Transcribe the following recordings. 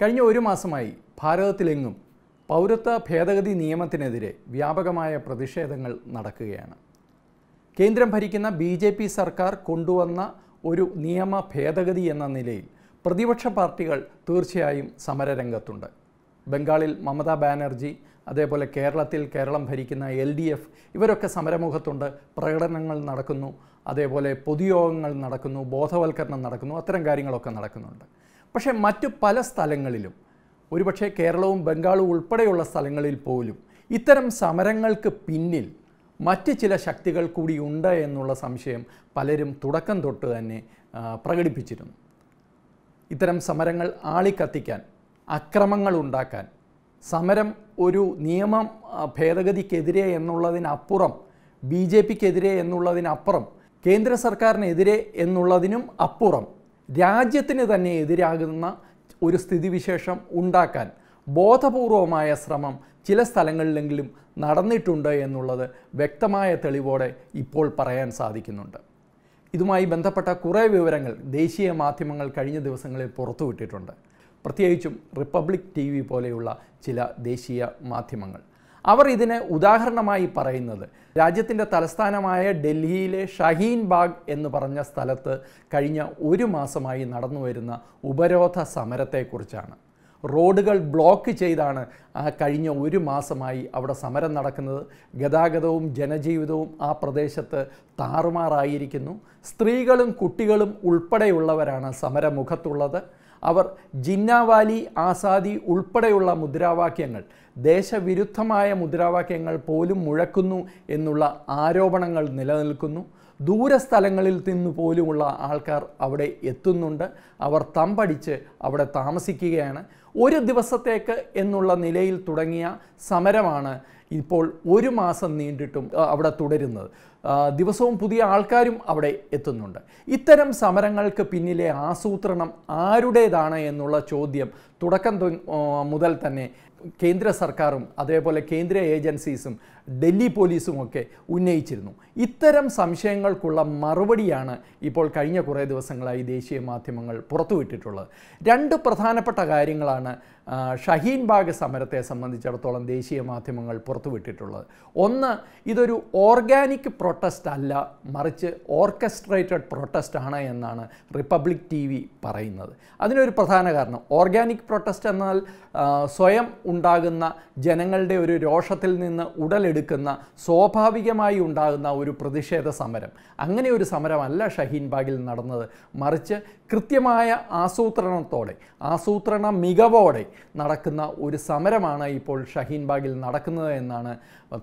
കഴിഞ്ഞ ഒരു മാസമായി ഭാരതത്തിലെങ്ങും പൗരത്വ ഭേദഗതി നിയമത്തിനെതിരെ വ്യാപകമായ പ്രതിഷേധങ്ങൾ നടക്കുകയാണ് കേന്ദ്രം ഭരിക്കുന്ന ബി ജെ പി സർക്കാർ കൊണ്ടുവന്ന ഒരു നിയമ ഭേദഗതി എന്ന നിലയിൽ പ്രതിപക്ഷ പാർട്ടികൾ തീർച്ചയായും സമരരംഗത്തുണ്ട് ബംഗാളിൽ മമതാ ബാനർജി അതേപോലെ കേരളത്തിൽ കേരളം ഭരിക്കുന്ന എൽ ഡി എഫ് ഇവരൊക്കെ സമരമുഖത്തുണ്ട് പ്രകടനങ്ങൾ നടക്കുന്നു അതേപോലെ പൊതുയോഗങ്ങൾ നടക്കുന്നു ബോധവൽക്കരണം നടക്കുന്നു അത്തരം കാര്യങ്ങളൊക്കെ നടക്കുന്നുണ്ട് പക്ഷേ മറ്റു പല സ്ഥലങ്ങളിലും ഒരുപക്ഷെ കേരളവും ബംഗാളും ഉൾപ്പെടെയുള്ള സ്ഥലങ്ങളിൽ പോലും ഇത്തരം സമരങ്ങൾക്ക് പിന്നിൽ മറ്റ് ചില ശക്തികൾ കൂടി ഉണ്ട് എന്നുള്ള സംശയം പലരും തുടക്കം തൊട്ട് തന്നെ പ്രകടിപ്പിച്ചിരുന്നു ഇത്തരം സമരങ്ങൾ ആളിക്കത്തിക്കാൻ അക്രമങ്ങൾ ഉണ്ടാക്കാൻ സമരം ഒരു നിയമം ഭേദഗതിക്കെതിരെ എന്നുള്ളതിനപ്പുറം ബി ജെ പിക്കെതിരെ എന്നുള്ളതിനപ്പുറം കേന്ദ്ര സർക്കാരിനെതിരെ എന്നുള്ളതിനും അപ്പുറം രാജ്യത്തിന് തന്നെ എതിരാകുന്ന ഒരു സ്ഥിതിവിശേഷം ഉണ്ടാക്കാൻ ബോധപൂർവമായ ശ്രമം ചില സ്ഥലങ്ങളിലെങ്കിലും നടന്നിട്ടുണ്ട് എന്നുള്ളത് വ്യക്തമായ തെളിവോടെ ഇപ്പോൾ പറയാൻ സാധിക്കുന്നുണ്ട് ഇതുമായി ബന്ധപ്പെട്ട കുറേ വിവരങ്ങൾ ദേശീയ മാധ്യമങ്ങൾ കഴിഞ്ഞ ദിവസങ്ങളിൽ പുറത്തുവിട്ടിട്ടുണ്ട് പ്രത്യേകിച്ചും റിപ്പബ്ലിക് ടി വി പോലെയുള്ള ചില ദേശീയ മാധ്യമങ്ങൾ അവർ ഇതിന് ഉദാഹരണമായി പറയുന്നത് രാജ്യത്തിൻ്റെ തലസ്ഥാനമായ ഡൽഹിയിലെ ഷഹീൻ ബാഗ് എന്ന് പറഞ്ഞ സ്ഥലത്ത് കഴിഞ്ഞ ഒരു മാസമായി നടന്നു വരുന്ന ഉപരോധ സമരത്തെക്കുറിച്ചാണ് റോഡുകൾ ബ്ലോക്ക് ചെയ്താണ് കഴിഞ്ഞ ഒരു മാസമായി അവിടെ സമരം നടക്കുന്നത് ഗതാഗതവും ജനജീവിതവും ആ പ്രദേശത്ത് താറുമാറായിരിക്കുന്നു സ്ത്രീകളും കുട്ടികളും ഉൾപ്പെടെയുള്ളവരാണ് സമരമുഖത്തുള്ളത് അവർ ജിന്നാവാലി ആസാദി ഉൾപ്പെടെയുള്ള മുദ്രാവാക്യങ്ങൾ ദേശവിരുദ്ധമായ മുദ്രാവാക്യങ്ങൾ പോലും മുഴക്കുന്നു എന്നുള്ള ആരോപണങ്ങൾ നിലനിൽക്കുന്നു ദൂരസ്ഥലങ്ങളിൽ നിന്ന് പോലുമുള്ള ആൾക്കാർ അവിടെ എത്തുന്നുണ്ട് അവർ തമ്പടിച്ച് അവിടെ താമസിക്കുകയാണ് ഒരു ദിവസത്തേക്ക് എന്നുള്ള നിലയിൽ തുടങ്ങിയ സമരമാണ് ഇപ്പോൾ ഒരു മാസം നീണ്ടിട്ടും അവിടെ തുടരുന്നത് ദിവസവും പുതിയ ആൾക്കാരും അവിടെ എത്തുന്നുണ്ട് ഇത്തരം സമരങ്ങൾക്ക് പിന്നിലെ ആസൂത്രണം ആരുടേതാണ് എന്നുള്ള ചോദ്യം തുടക്കം മുതൽ തന്നെ കേന്ദ്ര സർക്കാരും അതേപോലെ കേന്ദ്ര ഏജൻസീസും ഡൽഹി പോലീസും ഒക്കെ ഉന്നയിച്ചിരുന്നു ഇത്തരം സംശയങ്ങൾക്കുള്ള മറുപടിയാണ് ഇപ്പോൾ കഴിഞ്ഞ കുറേ ദിവസങ്ങളായി ദേശീയ മാധ്യമങ്ങൾ പുറത്തുവിട്ടിട്ടുള്ളത് രണ്ട് പ്രധാനപ്പെട്ട കാര്യങ്ങളാണ് ഷഹീൻ ബാഗ് സമരത്തെ സംബന്ധിച്ചിടത്തോളം ദേശീയ മാധ്യമങ്ങൾ പുറത്തുവിട്ടിട്ടുള്ളത് ഒന്ന് ഇതൊരു ഓർഗാനിക് പ്രൊ പ്രൊട്ടസ്റ്റ് അല്ല മറിച്ച് ഓർക്കസ്ട്രേറ്റഡ് പ്രൊട്ടസ്റ്റ് ആണ് എന്നാണ് റിപ്പബ്ലിക് ടി വി പറയുന്നത് അതിനൊരു പ്രധാന കാരണം ഓർഗാനിക് പ്രൊട്ടസ്റ്റ് എന്നാൽ സ്വയം ഉണ്ടാകുന്ന ജനങ്ങളുടെ ഒരു രോഷത്തിൽ നിന്ന് ഉടലെടുക്കുന്ന സ്വാഭാവികമായി ഉണ്ടാകുന്ന ഒരു പ്രതിഷേധ സമരം അങ്ങനെ ഒരു സമരമല്ല ഷഹീൻ ബാഗിൽ നടന്നത് മറിച്ച് കൃത്യമായ ആസൂത്രണത്തോടെ ആസൂത്രണ മികവോടെ നടക്കുന്ന ഒരു സമരമാണ് ഇപ്പോൾ ഷഹീൻബാഗിൽ നടക്കുന്നത് എന്നാണ്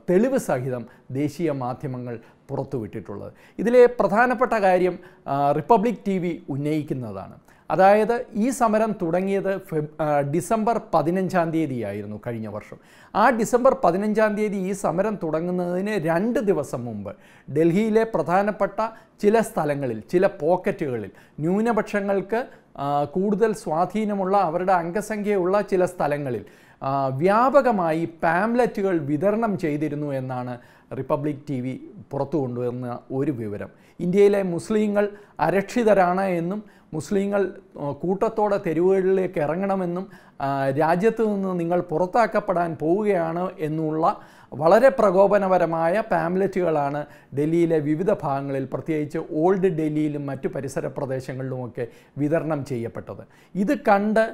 തെളിവ് സഹിതം ദേശീയ മാധ്യമങ്ങൾ പുറത്തുവിട്ടിട്ടുള്ളത് ഇതിലെ പ്രധാനപ്പെട്ട കാര്യം റിപ്പബ്ലിക് ടി വി ഉന്നയിക്കുന്നതാണ് അതായത് ഈ സമരം തുടങ്ങിയത് ഡിസംബർ പതിനഞ്ചാം തീയതിയായിരുന്നു കഴിഞ്ഞ വർഷം ആ ഡിസംബർ പതിനഞ്ചാം തീയതി ഈ സമരം തുടങ്ങുന്നതിന് രണ്ട് ദിവസം മുമ്പ് ഡൽഹിയിലെ പ്രധാനപ്പെട്ട ചില സ്ഥലങ്ങളിൽ ചില പോക്കറ്റുകളിൽ ന്യൂനപക്ഷങ്ങൾക്ക് കൂടുതൽ സ്വാധീനമുള്ള അവരുടെ അംഗസംഖ്യയുള്ള ചില സ്ഥലങ്ങളിൽ വ്യാപകമായി പാംലറ്റുകൾ വിതരണം ചെയ്തിരുന്നു എന്നാണ് റിപ്പബ്ലിക് ടി വി പുറത്തു കൊണ്ടുവരുന്ന ഒരു വിവരം ഇന്ത്യയിലെ മുസ്ലിങ്ങൾ അരക്ഷിതരാണ് എന്നും മുസ്ലിങ്ങൾ കൂട്ടത്തോടെ തെരുവുകളിലേക്ക് ഇറങ്ങണമെന്നും രാജ്യത്ത് നിന്ന് നിങ്ങൾ പുറത്താക്കപ്പെടാൻ പോവുകയാണ് എന്നുള്ള വളരെ പ്രകോപനപരമായ പാംലറ്റുകളാണ് ഡൽഹിയിലെ വിവിധ ഭാഗങ്ങളിൽ പ്രത്യേകിച്ച് ഓൾഡ് ഡൽഹിയിലും മറ്റു പരിസര പ്രദേശങ്ങളിലുമൊക്കെ വിതരണം ചെയ്യപ്പെട്ടത് ഇത് കണ്ട്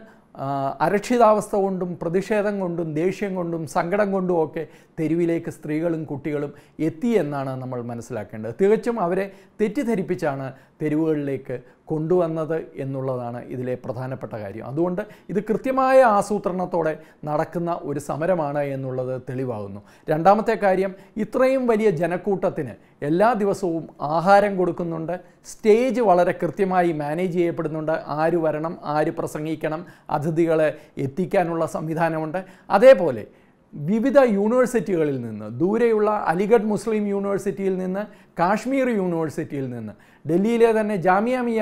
അരക്ഷിതാവസ്ഥ കൊണ്ടും പ്രതിഷേധം കൊണ്ടും ദേഷ്യം കൊണ്ടും സങ്കടം കൊണ്ടും ഒക്കെ തെരുവിലേക്ക് സ്ത്രീകളും കുട്ടികളും എത്തി എന്നാണ് നമ്മൾ മനസ്സിലാക്കേണ്ടത് തികച്ചും അവരെ തെറ്റിദ്ധരിപ്പിച്ചാണ് തെരുവുകളിലേക്ക് കൊണ്ടുവന്നത് എന്നുള്ളതാണ് ഇതിലെ പ്രധാനപ്പെട്ട കാര്യം അതുകൊണ്ട് ഇത് കൃത്യമായ ആസൂത്രണത്തോടെ നടക്കുന്ന ഒരു സമരമാണ് എന്നുള്ളത് തെളിവാകുന്നു രണ്ടാമത്തെ കാര്യം ഇത്രയും വലിയ ജനക്കൂട്ടത്തിന് എല്ലാ ദിവസവും ആഹാരം കൊടുക്കുന്നുണ്ട് സ്റ്റേജ് വളരെ കൃത്യമായി മാനേജ് ചെയ്യപ്പെടുന്നുണ്ട് ആര് വരണം ആര് പ്രസംഗിക്കണം അതിഥികളെ എത്തിക്കാനുള്ള സംവിധാനമുണ്ട് അതേപോലെ വിവിധ യൂണിവേഴ്സിറ്റികളിൽ നിന്ന് ദൂരെയുള്ള അലിഗഡ് മുസ്ലിം യൂണിവേഴ്സിറ്റിയിൽ നിന്ന് കാശ്മീർ യൂണിവേഴ്സിറ്റിയിൽ നിന്ന് ഡൽഹിയിലെ തന്നെ ജാമിയ മിയ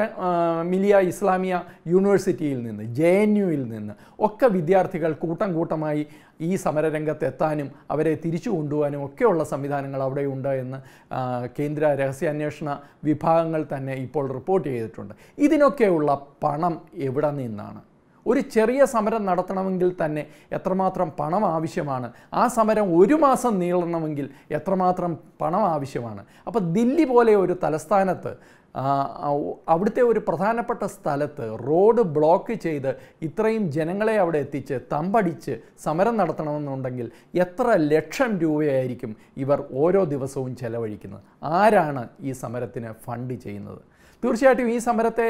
മിലിയ ഇസ്ലാമിയ യൂണിവേഴ്സിറ്റിയിൽ നിന്ന് ജെ എൻ യുയിൽ നിന്ന് ഒക്കെ വിദ്യാർത്ഥികൾ കൂട്ടം കൂട്ടമായി ഈ സമരരംഗത്ത് എത്താനും അവരെ തിരിച്ചു കൊണ്ടുപോകാനും ഒക്കെയുള്ള സംവിധാനങ്ങൾ അവിടെ ഉണ്ട് എന്ന് കേന്ദ്ര രഹസ്യാന്വേഷണ വിഭാഗങ്ങൾ തന്നെ ഇപ്പോൾ റിപ്പോർട്ട് ചെയ്തിട്ടുണ്ട് ഇതിനൊക്കെയുള്ള പണം എവിടെ നിന്നാണ് ഒരു ചെറിയ സമരം നടത്തണമെങ്കിൽ തന്നെ എത്രമാത്രം പണം ആവശ്യമാണ് ആ സമരം ഒരു മാസം നീളണമെങ്കിൽ എത്രമാത്രം പണം ആവശ്യമാണ് അപ്പോൾ ദില്ലി പോലെ ഒരു തലസ്ഥാനത്ത് അവിടുത്തെ ഒരു പ്രധാനപ്പെട്ട സ്ഥലത്ത് റോഡ് ബ്ലോക്ക് ചെയ്ത് ഇത്രയും ജനങ്ങളെ അവിടെ എത്തിച്ച് തമ്പടിച്ച് സമരം നടത്തണമെന്നുണ്ടെങ്കിൽ എത്ര ലക്ഷം രൂപയായിരിക്കും ഇവർ ഓരോ ദിവസവും ചെലവഴിക്കുന്നത് ആരാണ് ഈ സമരത്തിന് ഫണ്ട് ചെയ്യുന്നത് തീർച്ചയായിട്ടും ഈ സമരത്തെ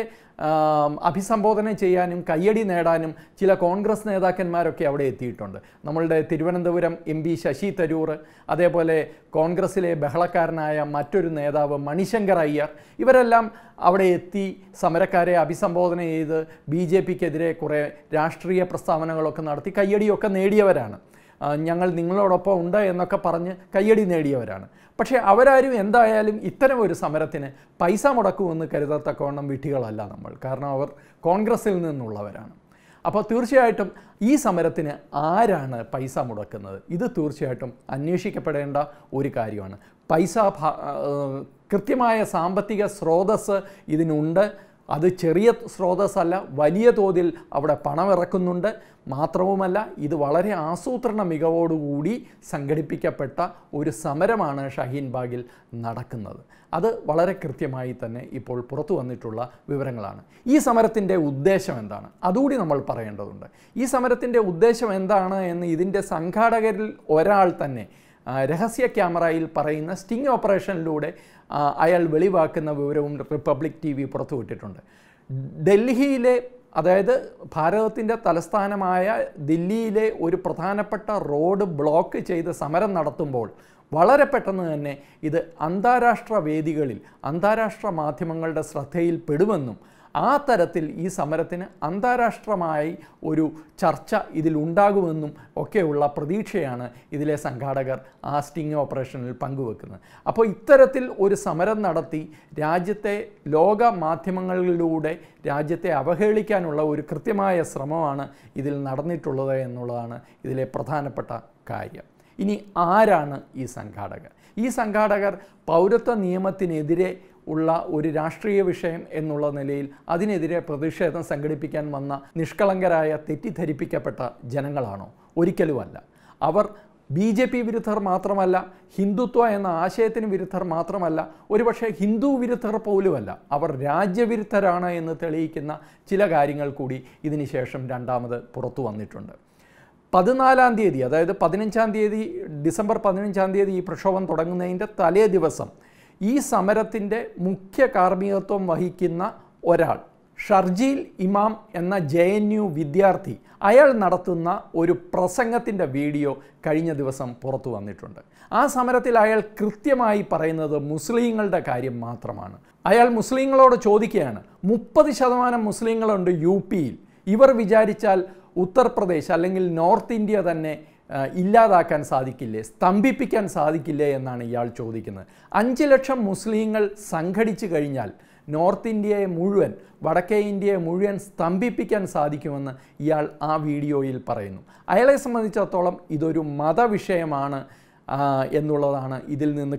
അഭിസംബോധന ചെയ്യാനും കയ്യടി നേടാനും ചില കോൺഗ്രസ് നേതാക്കന്മാരൊക്കെ അവിടെ എത്തിയിട്ടുണ്ട് നമ്മളുടെ തിരുവനന്തപുരം എം പി ശശി തരൂർ അതേപോലെ കോൺഗ്രസ്സിലെ ബഹളക്കാരനായ മറ്റൊരു നേതാവ് മണിശങ്കർ അയ്യർ ഇവരെല്ലാം അവിടെ എത്തി സമരക്കാരെ അഭിസംബോധന ചെയ്ത് ബി ജെ പിക്കെതിരെ കുറേ രാഷ്ട്രീയ പ്രസ്താവനകളൊക്കെ നടത്തി കയ്യടിയൊക്കെ നേടിയവരാണ് ഞങ്ങൾ നിങ്ങളോടൊപ്പം ഉണ്ട് എന്നൊക്കെ പറഞ്ഞ് കയ്യടി നേടിയവരാണ് പക്ഷേ അവരാരും എന്തായാലും ഇത്തരം ഒരു സമരത്തിന് പൈസ മുടക്കുമെന്ന് കരുതത്തക്കവണ്ണം വിട്ടികളല്ല നമ്മൾ കാരണം അവർ കോൺഗ്രസ്സിൽ നിന്നുള്ളവരാണ് അപ്പോൾ തീർച്ചയായിട്ടും ഈ സമരത്തിന് ആരാണ് പൈസ മുടക്കുന്നത് ഇത് തീർച്ചയായിട്ടും അന്വേഷിക്കപ്പെടേണ്ട ഒരു കാര്യമാണ് പൈസ കൃത്യമായ സാമ്പത്തിക സ്രോതസ് ഇതിനുണ്ട് അത് ചെറിയ സ്രോതസ്സല്ല വലിയ തോതിൽ അവിടെ പണമിറക്കുന്നുണ്ട് മാത്രവുമല്ല ഇത് വളരെ ആസൂത്രണ മികവോടുകൂടി സംഘടിപ്പിക്കപ്പെട്ട ഒരു സമരമാണ് ഷഹീൻ ബാഗിൽ നടക്കുന്നത് അത് വളരെ കൃത്യമായി തന്നെ ഇപ്പോൾ പുറത്തു വന്നിട്ടുള്ള വിവരങ്ങളാണ് ഈ സമരത്തിൻ്റെ ഉദ്ദേശം എന്താണ് അതുകൂടി നമ്മൾ പറയേണ്ടതുണ്ട് ഈ സമരത്തിൻ്റെ ഉദ്ദേശം എന്താണ് എന്ന് ഇതിൻ്റെ സംഘാടകരിൽ ഒരാൾ തന്നെ രഹസ്യ ക്യാമറയിൽ പറയുന്ന സ്റ്റിംഗ് ഓപ്പറേഷനിലൂടെ അയാൾ വെളിവാക്കുന്ന വിവരവും റിപ്പബ്ലിക് ടി വി പുറത്തുവിട്ടിട്ടുണ്ട് ഡൽഹിയിലെ അതായത് ഭാരതത്തിൻ്റെ തലസ്ഥാനമായ ദില്ലിയിലെ ഒരു പ്രധാനപ്പെട്ട റോഡ് ബ്ലോക്ക് ചെയ്ത് സമരം നടത്തുമ്പോൾ വളരെ പെട്ടെന്ന് തന്നെ ഇത് അന്താരാഷ്ട്ര വേദികളിൽ അന്താരാഷ്ട്ര മാധ്യമങ്ങളുടെ ശ്രദ്ധയിൽ പെടുമെന്നും ആ തരത്തിൽ ഈ സമരത്തിന് അന്താരാഷ്ട്രമായി ഒരു ചർച്ച ഇതിലുണ്ടാകുമെന്നും ഒക്കെയുള്ള പ്രതീക്ഷയാണ് ഇതിലെ സംഘാടകർ ആ സ്റ്റിങ് ഓപ്പറേഷനിൽ പങ്കുവെക്കുന്നത് അപ്പോൾ ഇത്തരത്തിൽ ഒരു സമരം നടത്തി രാജ്യത്തെ ലോക മാധ്യമങ്ങളിലൂടെ രാജ്യത്തെ അവഹേളിക്കാനുള്ള ഒരു കൃത്യമായ ശ്രമമാണ് ഇതിൽ നടന്നിട്ടുള്ളത് എന്നുള്ളതാണ് ഇതിലെ പ്രധാനപ്പെട്ട കാര്യം ഇനി ആരാണ് ഈ സംഘാടകർ ഈ സംഘാടകർ പൗരത്വ നിയമത്തിനെതിരെ ഉള്ള ഒരു രാഷ്ട്രീയ വിഷയം എന്നുള്ള നിലയിൽ അതിനെതിരെ പ്രതിഷേധം സംഘടിപ്പിക്കാൻ വന്ന നിഷ്കളങ്കരായ തെറ്റിദ്ധരിപ്പിക്കപ്പെട്ട ജനങ്ങളാണോ ഒരിക്കലുമല്ല അവർ ബി ജെ പി വിരുദ്ധർ മാത്രമല്ല ഹിന്ദുത്വ എന്ന ആശയത്തിന് വിരുദ്ധർ മാത്രമല്ല ഒരുപക്ഷെ ഹിന്ദു വിരുദ്ധർ പോലുമല്ല അവർ രാജ്യവിരുദ്ധരാണ് എന്ന് തെളിയിക്കുന്ന ചില കാര്യങ്ങൾ കൂടി ഇതിനുശേഷം രണ്ടാമത് പുറത്തു വന്നിട്ടുണ്ട് പതിനാലാം തീയതി അതായത് പതിനഞ്ചാം തീയതി ഡിസംബർ പതിനഞ്ചാം തീയതി ഈ പ്രക്ഷോഭം തുടങ്ങുന്നതിൻ്റെ തലേ ദിവസം ഈ സമരത്തിൻ്റെ മുഖ്യ കാർമ്മികത്വം വഹിക്കുന്ന ഒരാൾ ഷർജീൽ ഇമാം എന്ന ജെ എൻ യു വിദ്യാർത്ഥി അയാൾ നടത്തുന്ന ഒരു പ്രസംഗത്തിൻ്റെ വീഡിയോ കഴിഞ്ഞ ദിവസം പുറത്തു വന്നിട്ടുണ്ട് ആ സമരത്തിൽ അയാൾ കൃത്യമായി പറയുന്നത് മുസ്ലിങ്ങളുടെ കാര്യം മാത്രമാണ് അയാൾ മുസ്ലിങ്ങളോട് ചോദിക്കുകയാണ് മുപ്പത് ശതമാനം മുസ്ലിങ്ങളുണ്ട് യു പിയിൽ ഇവർ വിചാരിച്ചാൽ ഉത്തർപ്രദേശ് അല്ലെങ്കിൽ നോർത്ത് ഇന്ത്യ തന്നെ ഇല്ലാതാക്കാൻ സാധിക്കില്ലേ സ്തംഭിപ്പിക്കാൻ സാധിക്കില്ലേ എന്നാണ് ഇയാൾ ചോദിക്കുന്നത് അഞ്ച് ലക്ഷം മുസ്ലിങ്ങൾ സംഘടിച്ചു കഴിഞ്ഞാൽ നോർത്ത് ഇന്ത്യയെ മുഴുവൻ വടക്കേ ഇന്ത്യയെ മുഴുവൻ സ്തംഭിപ്പിക്കാൻ സാധിക്കുമെന്ന് ഇയാൾ ആ വീഡിയോയിൽ പറയുന്നു അയാളെ സംബന്ധിച്ചിടത്തോളം ഇതൊരു മതവിഷയമാണ് എന്നുള്ളതാണ് ഇതിൽ നിന്ന്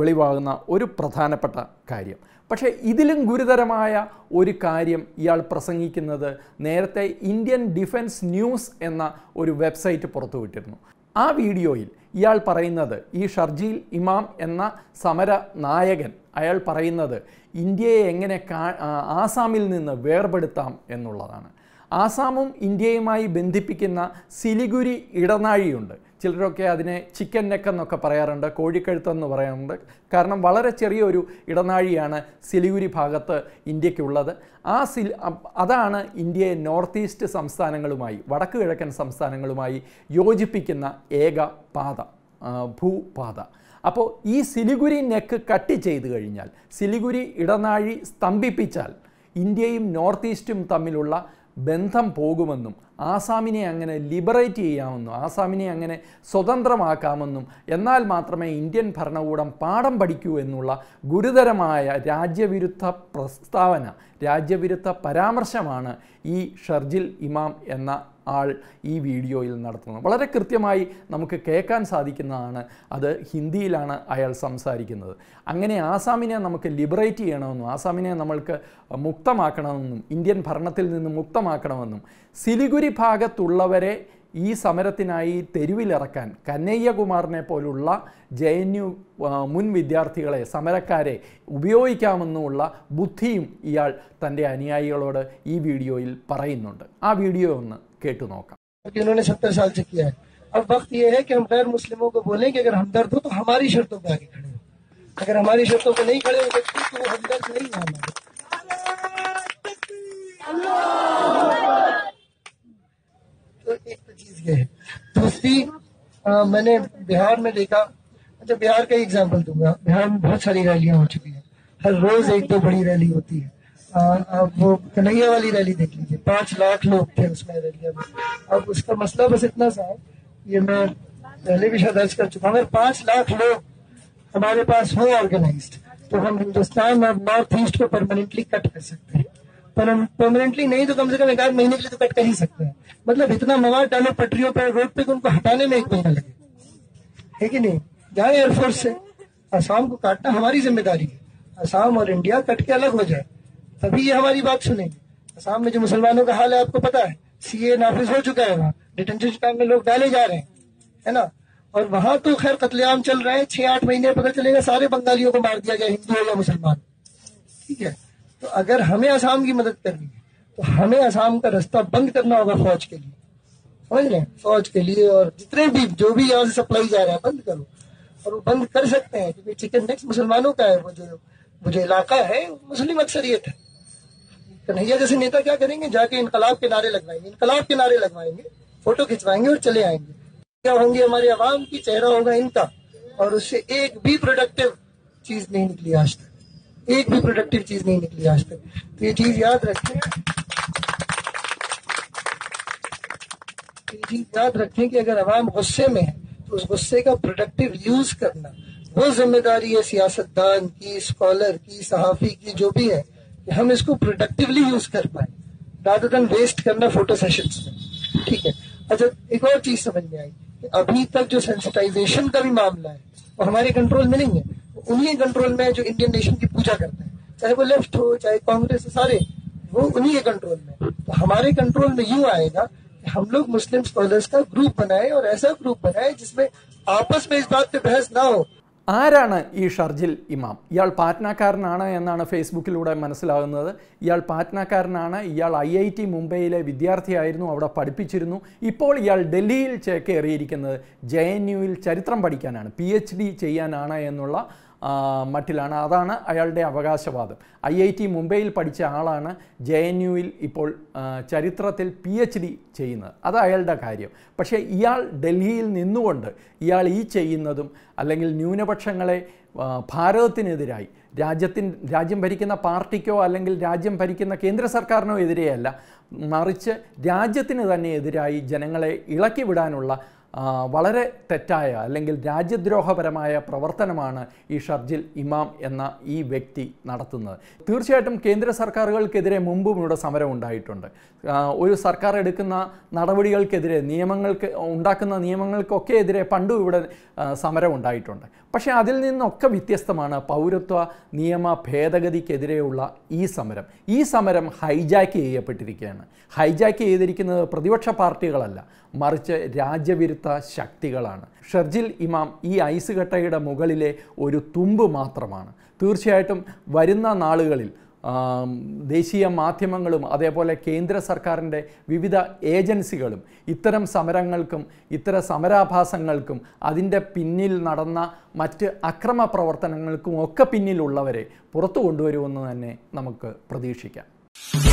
വെളിവാകുന്ന ഒരു പ്രധാനപ്പെട്ട കാര്യം പക്ഷേ ഇതിലും ഗുരുതരമായ ഒരു കാര്യം ഇയാൾ പ്രസംഗിക്കുന്നത് നേരത്തെ ഇന്ത്യൻ ഡിഫൻസ് ന്യൂസ് എന്ന ഒരു വെബ്സൈറ്റ് പുറത്തുവിട്ടിരുന്നു ആ വീഡിയോയിൽ ഇയാൾ പറയുന്നത് ഈ ഷർജീൽ ഇമാം എന്ന സമര നായകൻ അയാൾ പറയുന്നത് ഇന്ത്യയെ എങ്ങനെ ആസാമിൽ നിന്ന് വേർപെടുത്താം എന്നുള്ളതാണ് ആസാമും ഇന്ത്യയുമായി ബന്ധിപ്പിക്കുന്ന സിലിഗുരി ഇടനാഴിയുണ്ട് ചിലരൊക്കെ അതിനെ ചിക്കൻ നെക്ക് എന്നൊക്കെ പറയാറുണ്ട് കോഴിക്കഴുത്തെന്ന് പറയാറുണ്ട് കാരണം വളരെ ചെറിയൊരു ഇടനാഴിയാണ് സിലിഗുരി ഭാഗത്ത് ഇന്ത്യക്കുള്ളത് ആ സിൽ അതാണ് ഇന്ത്യയെ നോർത്ത് ഈസ്റ്റ് സംസ്ഥാനങ്ങളുമായി വടക്ക് കിഴക്കൻ സംസ്ഥാനങ്ങളുമായി യോജിപ്പിക്കുന്ന ഏക പാത ഭൂപാത അപ്പോൾ ഈ സിലിഗുരി നെക്ക് കട്ട് ചെയ്തു കഴിഞ്ഞാൽ സിലിഗുരി ഇടനാഴി സ്തംഭിപ്പിച്ചാൽ ഇന്ത്യയും നോർത്ത് ഈസ്റ്റും തമ്മിലുള്ള ബന്ധം പോകുമെന്നും ആസാമിനെ അങ്ങനെ ലിബറേറ്റ് ചെയ്യാമെന്നും ആസാമിനെ അങ്ങനെ സ്വതന്ത്രമാക്കാമെന്നും എന്നാൽ മാത്രമേ ഇന്ത്യൻ ഭരണകൂടം പാഠം പഠിക്കൂ എന്നുള്ള ഗുരുതരമായ രാജ്യവിരുദ്ധ പ്രസ്താവന രാജ്യവിരുദ്ധ പരാമർശമാണ് ഈ ഷർജിൽ ഇമാം എന്ന ആൾ ഈ വീഡിയോയിൽ നടത്തുന്നത് വളരെ കൃത്യമായി നമുക്ക് കേൾക്കാൻ സാധിക്കുന്നതാണ് അത് ഹിന്ദിയിലാണ് അയാൾ സംസാരിക്കുന്നത് അങ്ങനെ ആസാമിനെ നമുക്ക് ലിബറേറ്റ് ചെയ്യണമെന്നും ആസാമിനെ നമ്മൾക്ക് മുക്തമാക്കണമെന്നും ഇന്ത്യൻ ഭരണത്തിൽ നിന്ന് മുക്തമാക്കണമെന്നും സിലിഗുരി ഭാഗത്തുള്ളവരെ ഈ സമരത്തിനായി തെരുവിലിറക്കാൻ കന്നയ്യകുമാറിനെ പോലുള്ള ജെ എൻ യു മുൻ വിദ്യാർത്ഥികളെ സമരക്കാരെ ഉപയോഗിക്കാമെന്നുള്ള ബുദ്ധിയും ഇയാൾ തൻ്റെ അനുയായികളോട് ഈ വീഡിയോയിൽ പറയുന്നുണ്ട് ആ വീഡിയോ ഒന്ന് केटू नौ का सत्तर साल से किया है अब वक्त ये है कि हम गैर मुस्लिमों को बोलें कि अगर हमदर्द हो तो हमारी शर्तों पर आगे खड़े हो अगर हमारी शर्तों पर नहीं खड़े होते तो, तो वो हमदर्द नहीं है हमारे तो एक तो चीज ये है दूसरी मैंने बिहार में देखा अच्छा बिहार का एग्जाम्पल दूंगा बिहार में बहुत सारी रैलियां हो चुकी हैं हर रोज एक दो तो बड़ी रैली होती है अब हाँ, हाँ, वो कन्हैया वाली रैली देख लीजिए पांच लाख लोग थे उसमें रैली में अब उसका मसला बस इतना सा है ये मैं पहले भी शायद दर्ज कर चुका हूँ पांच लाख लोग हमारे पास हो ऑर्गेनाइज तो हम हिंदुस्तान और नॉर्थ ईस्ट को परमानेंटली कट कर सकते हैं पर हम परमानेंटली नहीं तो कम से कम एक आध महीने के लिए तो कट कर ही सकते हैं मतलब इतना मवाद डालो पटरियों पर रोड पे उनको हटाने में एक महीना लगे है कि नहीं जाए एयरफोर्स से असम को काटना हमारी जिम्मेदारी है असम और इंडिया कट के अलग हो जाए तभी ये हमारी बात सुनेंगे असम में जो मुसलमानों का हाल है आपको पता है सीए नाफिज हो चुका है वहाँ डिटेंशन कैंप में लोग डाले जा रहे हैं है ना और वहां तो खैर कतलेआम चल रहे हैं छह आठ महीने पकड़ चलेगा सारे बंगालियों को मार दिया गया हिंदू हो या मुसलमान ठीक है तो अगर हमें असम की मदद करनी है तो हमें असम का रास्ता बंद करना होगा फौज के लिए समझ रहे फौज के लिए और जितने भी जो भी यहाँ से सप्लाई जा रहा है बंद करो और वो बंद कर सकते हैं क्योंकि चिकन नेक्स्ट मुसलमानों का है वो जो वो जो इलाका है मुस्लिम अक्सरियत है कन्हैया जैसे नेता क्या करेंगे जाके इनकलाब के नारे लगवाएंगे इनकलाब के नारे लगवाएंगे फोटो खिंचवाएंगे और चले आएंगे क्या होंगे हमारे आवाम की चेहरा होगा इनका और उससे एक भी प्रोडक्टिव चीज नहीं निकली आज तक एक भी प्रोडक्टिव चीज नहीं निकली आज तक तो ये चीज याद रखें याद रखें कि अगर आवाम गुस्से में है तो उस गुस्से का प्रोडक्टिव यूज करना वो जिम्मेदारी है सियासतदान की स्कॉलर की सहाफ़ी की जो भी है कि हम इसको प्रोडक्टिवली यूज कर पाए रादर देन वेस्ट करना फोटो सेशन में ठीक है अच्छा एक और चीज समझ में आई कि अभी तक जो सेंसिटाइजेशन का भी मामला है वो हमारे कंट्रोल में नहीं है उन्हीं कंट्रोल में है जो इंडियन नेशन की पूजा करते हैं चाहे वो लेफ्ट हो चाहे कांग्रेस सारे वो उन्हीं के कंट्रोल में तो हमारे कंट्रोल में यूं आएगा कि हम लोग मुस्लिम स्कॉलर्स का ग्रुप बनाए और ऐसा ग्रुप बनाए जिसमें आपस में इस बात पे बहस ना हो ആരാണ് ഈ ഷർജിൽ ഇമാം ഇയാൾ പാറ്റ്നാക്കാരനാണ് എന്നാണ് ഫേസ്ബുക്കിലൂടെ മനസ്സിലാകുന്നത് ഇയാൾ പാറ്റ്നാക്കാരനാണ് ഇയാൾ ഐ ഐ ടി മുംബൈയിലെ വിദ്യാർത്ഥിയായിരുന്നു അവിടെ പഠിപ്പിച്ചിരുന്നു ഇപ്പോൾ ഇയാൾ ഡൽഹിയിൽ ചേക്കേറിയിരിക്കുന്നത് ജെ എൻ യുവിൽ ചരിത്രം പഠിക്കാനാണ് പി എച്ച് ഡി ചെയ്യാനാണ് എന്നുള്ള മറ്റിലാണ് അതാണ് അയാളുടെ അവകാശവാദം ഐ ഐ ടി മുംബൈയിൽ പഠിച്ച ആളാണ് ജെ എൻ യുവിൽ ഇപ്പോൾ ചരിത്രത്തിൽ പി എച്ച് ഡി ചെയ്യുന്നത് അത് അയാളുടെ കാര്യം പക്ഷേ ഇയാൾ ഡൽഹിയിൽ നിന്നുകൊണ്ട് ഇയാൾ ഈ ചെയ്യുന്നതും അല്ലെങ്കിൽ ന്യൂനപക്ഷങ്ങളെ ഭാരതത്തിനെതിരായി രാജ്യത്തിന് രാജ്യം ഭരിക്കുന്ന പാർട്ടിക്കോ അല്ലെങ്കിൽ രാജ്യം ഭരിക്കുന്ന കേന്ദ്ര സർക്കാരിനോ എതിരെയല്ല മറിച്ച് രാജ്യത്തിന് തന്നെ എതിരായി ജനങ്ങളെ ഇളക്കി വിടാനുള്ള വളരെ തെറ്റായ അല്ലെങ്കിൽ രാജ്യദ്രോഹപരമായ പ്രവർത്തനമാണ് ഈ ഷർജിൽ ഇമാം എന്ന ഈ വ്യക്തി നടത്തുന്നത് തീർച്ചയായിട്ടും കേന്ദ്ര സർക്കാരുകൾക്കെതിരെ മുമ്പും ഇവിടെ സമരം ഉണ്ടായിട്ടുണ്ട് ഒരു സർക്കാർ എടുക്കുന്ന നടപടികൾക്കെതിരെ നിയമങ്ങൾക്ക് ഉണ്ടാക്കുന്ന നിയമങ്ങൾക്കൊക്കെ എതിരെ പണ്ടും ഇവിടെ സമരം ഉണ്ടായിട്ടുണ്ട് പക്ഷേ അതിൽ നിന്നൊക്കെ വ്യത്യസ്തമാണ് പൗരത്വ നിയമ ഭേദഗതിക്കെതിരെയുള്ള ഈ സമരം ഈ സമരം ഹൈജാക്ക് ചെയ്യപ്പെട്ടിരിക്കുകയാണ് ഹൈജാക്ക് ചെയ്തിരിക്കുന്നത് പ്രതിപക്ഷ പാർട്ടികളല്ല മറിച്ച് രാജ്യവിരുദ്ധ ശക്തികളാണ് ഷർജിൽ ഇമാം ഈ ഐസ് കട്ടയുടെ മുകളിലെ ഒരു തുമ്പ് മാത്രമാണ് തീർച്ചയായിട്ടും വരുന്ന നാളുകളിൽ ദേശീയ മാധ്യമങ്ങളും അതേപോലെ കേന്ദ്ര സർക്കാരിൻ്റെ വിവിധ ഏജൻസികളും ഇത്തരം സമരങ്ങൾക്കും ഇത്തരം സമരാഭാസങ്ങൾക്കും അതിൻ്റെ പിന്നിൽ നടന്ന മറ്റ് അക്രമ പ്രവർത്തനങ്ങൾക്കും ഒക്കെ പിന്നിലുള്ളവരെ പുറത്തു കൊണ്ടുവരുമെന്ന് തന്നെ നമുക്ക് പ്രതീക്ഷിക്കാം